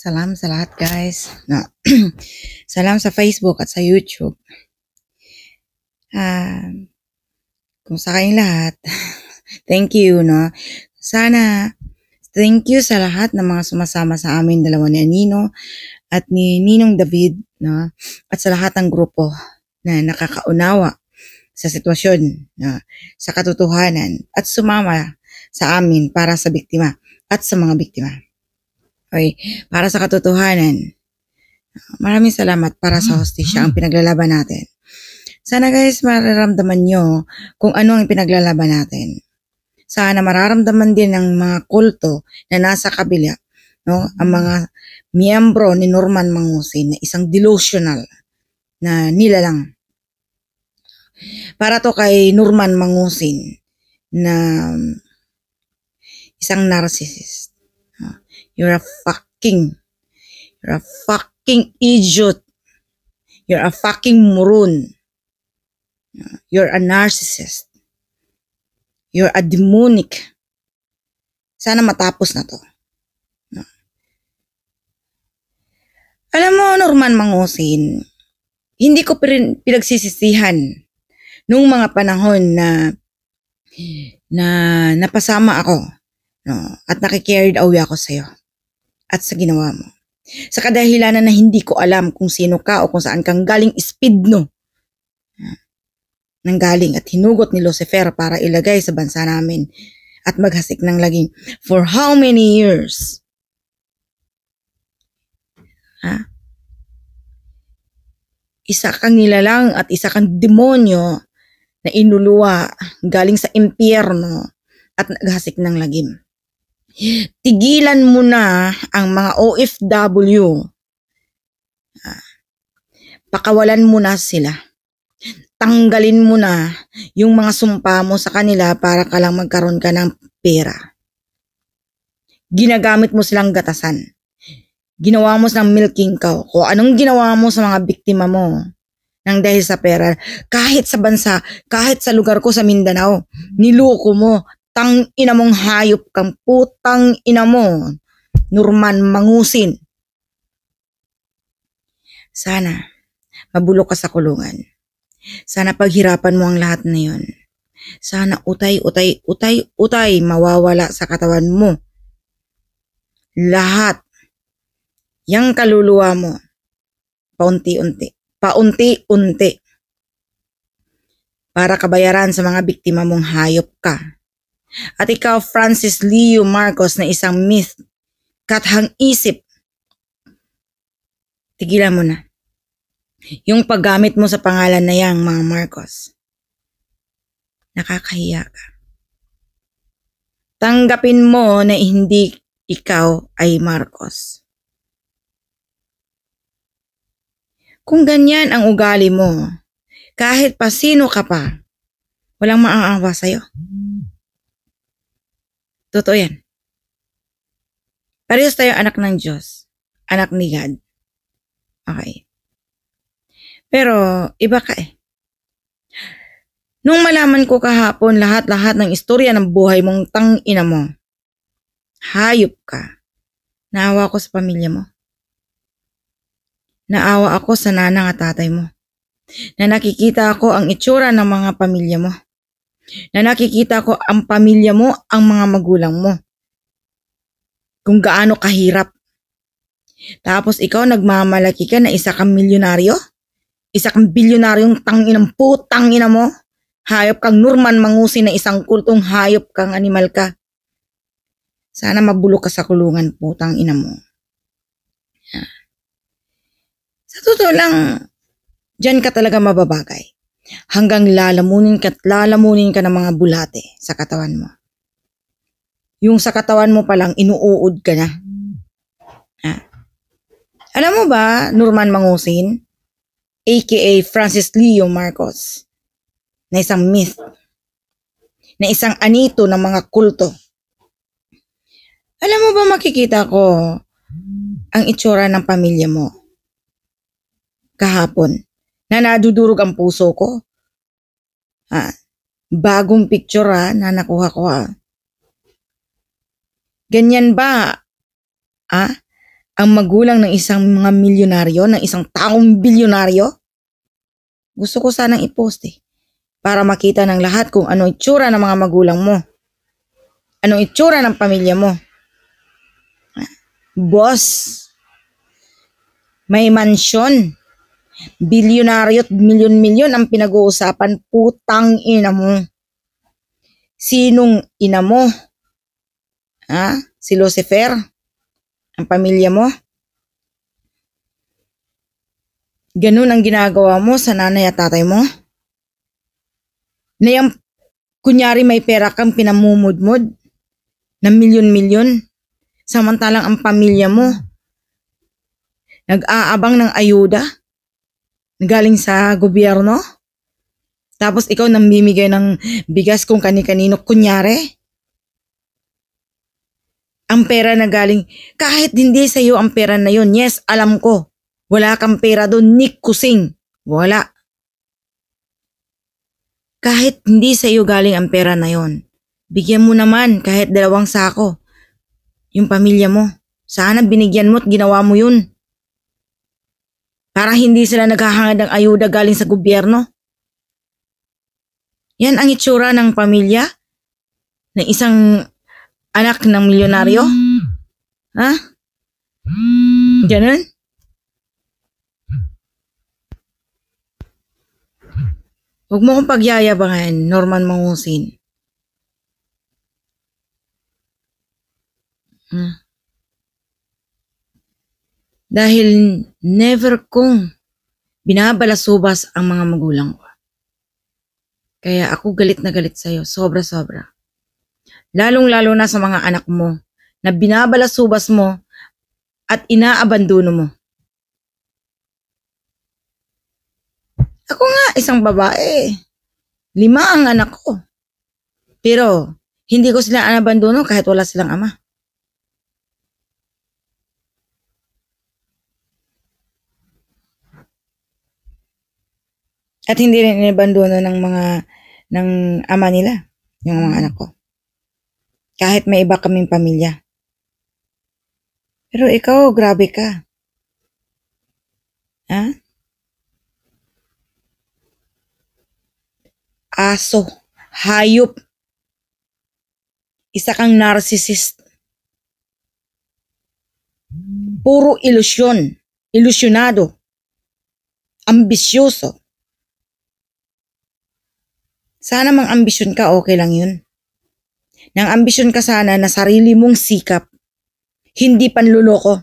Salam sa lahat guys. No. Salam sa Facebook at sa YouTube. Uh, ah, kung sa kayong lahat, thank you, no? Sana, thank you sa lahat ng mga sumasama sa amin, dalawa ni Nino at ni Ninong David, no? At sa lahat ng grupo na nakakaunawa sa sitwasyon, no? sa katotohanan, at sumama sa amin para sa biktima at sa mga biktima. Okay, para sa katotohanan. Maraming salamat para sa mm-hmm. hostisya ang pinaglalaban natin. Sana guys mararamdaman nyo kung ano ang pinaglalaban natin. Sana mararamdaman din ng mga kulto na nasa kabila no? ang mm-hmm. mga miyembro ni Norman Mangusin na isang delusional na nilalang. Para to kay Norman Mangusin na isang narcissist. You're a fucking, you're a fucking idiot. You're a fucking moron. You're a narcissist. You're a demonic. Sana matapos na to. Alam mo, Norman Mangusin, hindi ko pinagsisisihan nung mga panahon na na napasama ako no, at nakikarried away ako sa'yo at sa ginawa mo. Sa kadahilanan na hindi ko alam kung sino ka o kung saan kang galing ah. Nang galing at hinugot ni Lucifer para ilagay sa bansa namin at maghasik ng laging for how many years? Ha? Isa kang nilalang at isa kang demonyo na inuluwa galing sa impyerno at naghasik ng lagim tigilan mo na ang mga OFW. Ah. Pakawalan mo na sila. Tanggalin mo na yung mga sumpa mo sa kanila para ka lang magkaroon ka ng pera. Ginagamit mo silang gatasan. Ginawa mo silang milking cow. Kung anong ginawa mo sa mga biktima mo nang dahil sa pera. Kahit sa bansa, kahit sa lugar ko sa Mindanao, niloko mo, Putang ina mong hayop kang putang ina mo. Norman Mangusin. Sana mabulok ka sa kulungan. Sana paghirapan mo ang lahat na yon. Sana utay, utay, utay, utay mawawala sa katawan mo. Lahat. Yang kaluluwa mo. Paunti-unti. Paunti-unti. Para kabayaran sa mga biktima mong hayop ka. At ikaw, Francis Leo Marcos, na isang myth, kathang isip, tigilan mo na. Yung paggamit mo sa pangalan na yang mga Marcos. Nakakahiya ka. Tanggapin mo na hindi ikaw ay Marcos. Kung ganyan ang ugali mo, kahit pa sino ka pa, walang maaawa sa'yo. Totoo yan. Parehas tayong anak ng Diyos. Anak ni God. Okay. Pero, iba ka eh. Nung malaman ko kahapon lahat-lahat ng istorya ng buhay mong tang ina mo, hayop ka. Naawa ako sa pamilya mo. Naawa ako sa nanang at tatay mo. Na nakikita ako ang itsura ng mga pamilya mo na nakikita ko ang pamilya mo, ang mga magulang mo. Kung gaano kahirap. Tapos ikaw nagmamalaki ka na isa kang milyonaryo? Isa kang bilyonaryong tanginang putang ina mo? Hayop kang Norman Mangusi na isang kultong hayop kang animal ka. Sana mabulok ka sa kulungan, putang ina mo. Sa totoo lang, dyan ka talaga mababagay hanggang lalamunin ka lalamunin ka ng mga bulate sa katawan mo. Yung sa katawan mo palang inuuod ka na. Ah. Alam mo ba, Norman Mangusin, aka Francis Leo Marcos, na isang myth, na isang anito ng mga kulto. Alam mo ba makikita ko ang itsura ng pamilya mo kahapon? na nadudurog ang puso ko. Ha? Bagong picture ha, na nakuha ko ha. Ganyan ba, ha? Ang magulang ng isang mga milyonaryo, ng isang taong bilyonaryo? Gusto ko sanang ipost eh. Para makita ng lahat kung ano itsura ng mga magulang mo. Anong itsura ng pamilya mo. Boss, may mansyon Bilyonaryo at milyon-milyon ang pinag-uusapan. Putang ina mo. Sinong ina mo? Ha? Si Lucifer? Ang pamilya mo? Ganun ang ginagawa mo sa nanay at tatay mo? Na yung, kunyari may pera kang pinamumudmod ng milyon-milyon, samantalang ang pamilya mo nag-aabang ng ayuda? galing sa gobyerno? Tapos ikaw nang namimigay ng bigas kung kani-kanino, kunyari? Ang pera na galing, kahit hindi sa iyo ang pera na yon, yes, alam ko. Wala kang pera doon, ni kusing. Wala. Kahit hindi sa iyo galing ang pera na yon, bigyan mo naman kahit dalawang sako. Yung pamilya mo, sana binigyan mo at ginawa mo yun para hindi sila naghahangad ng ayuda galing sa gobyerno. Yan ang itsura ng pamilya ng isang anak ng milyonaryo. Mm. Ha? Mm. Ganun? Huwag mo kong pagyayabangan, Norman Mangusin. Hmm. Dahil never kong binabalasubas ang mga magulang ko. Kaya ako galit na galit sa'yo, sobra-sobra. Lalong-lalo na sa mga anak mo na binabalasubas mo at inaabandono mo. Ako nga, isang babae. Lima ang anak ko. Pero, hindi ko sila anabandono kahit wala silang ama. At hindi rin inabandono ng mga, ng ama nila, yung mga anak ko. Kahit may iba kaming pamilya. Pero ikaw, grabe ka. Ha? Aso, hayop. Isa kang narcissist. Puro ilusyon. Ilusyonado. Ambisyoso. Sana mang ambisyon ka, okay lang yun. Nang ambisyon ka sana na sarili mong sikap, hindi panluloko,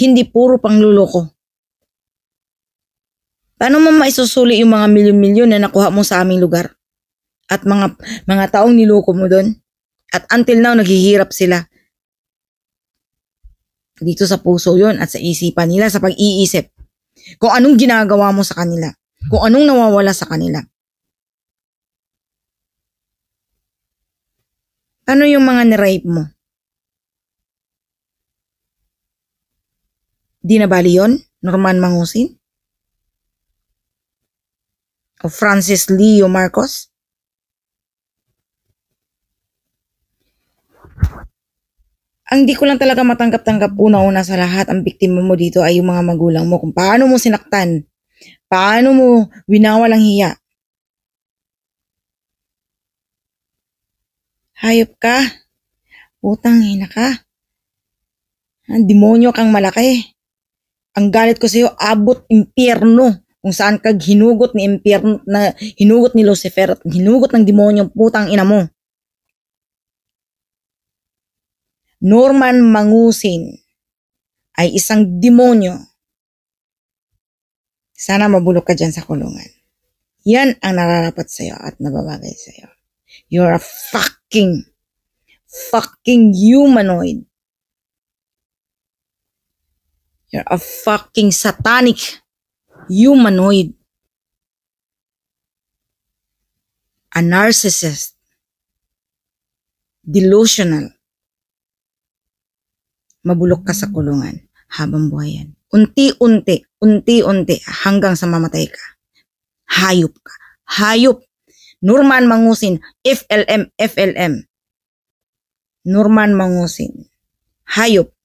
hindi puro pangluloko. Paano mo maisusuli yung mga milyon-milyon na nakuha mo sa aming lugar? At mga, mga taong niloko mo doon? At until now, naghihirap sila. Dito sa puso yon at sa isipan nila, sa pag-iisip. Kung anong ginagawa mo sa kanila. Kung anong nawawala sa kanila. Ano yung mga niripe mo? Di na bali yun? Norman Mangusin? O Francis Leo Marcos? Ang di ko lang talaga matanggap-tanggap una-una sa lahat ang biktima mo dito ay yung mga magulang mo kung paano mo sinaktan, paano mo winawal ang hiya, Hayop ka. Putang ina ka. Ang demonyo kang malaki. Ang galit ko sa iyo abot impyerno kung saan kag hinugot ni impyerno na hinugot ni Lucifer at hinugot ng demonyo putang ina mo. Norman Mangusin ay isang demonyo. Sana mabulok ka dyan sa kulungan. Yan ang nararapat sa iyo at nababagay sa'yo. You're a fucking, fucking humanoid. You're a fucking satanic humanoid. A narcissist. Delusional. Mabulok ka sa kulungan habang buhay yan. Unti-unti, unti-unti hanggang sa mamatay ka. Hayop ka. Hayop Norman Mangusin, FLM, FLM. Norman Mangusin. Hayop.